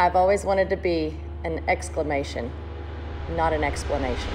I've always wanted to be an exclamation, not an explanation.